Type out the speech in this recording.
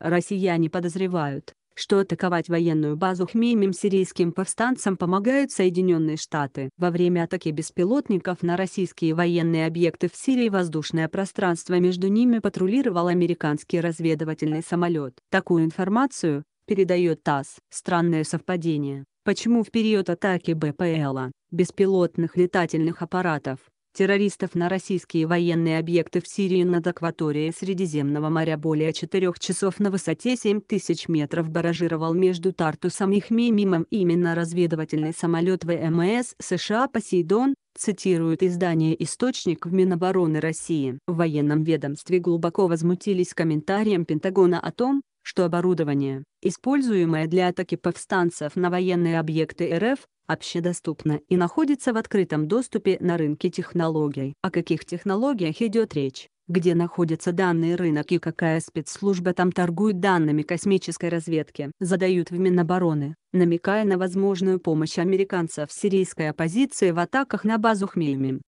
Россияне подозревают, что атаковать военную базу Хмеймим сирийским повстанцам помогают Соединенные Штаты. Во время атаки беспилотников на российские военные объекты в Сирии воздушное пространство между ними патрулировал американский разведывательный самолет. Такую информацию передает ТАСС. Странное совпадение. Почему в период атаки БПЛа, беспилотных летательных аппаратов, террористов на российские военные объекты в Сирии над акваторией Средиземного моря более четырех часов на высоте 7000 метров баражировал между Тартусом и Хмеймимом именно разведывательный самолет ВМС США «Посейдон», цитирует издание «Источник» в Минобороны России. В военном ведомстве глубоко возмутились комментарием Пентагона о том, что оборудование, используемое для атаки повстанцев на военные объекты РФ, общедоступно и находится в открытом доступе на рынке технологий. О каких технологиях идет речь? где находится данный рынок и какая спецслужба там торгует данными космической разведки. Задают в Минобороны, намекая на возможную помощь американцев сирийской оппозиции в атаках на базу Хмеймим.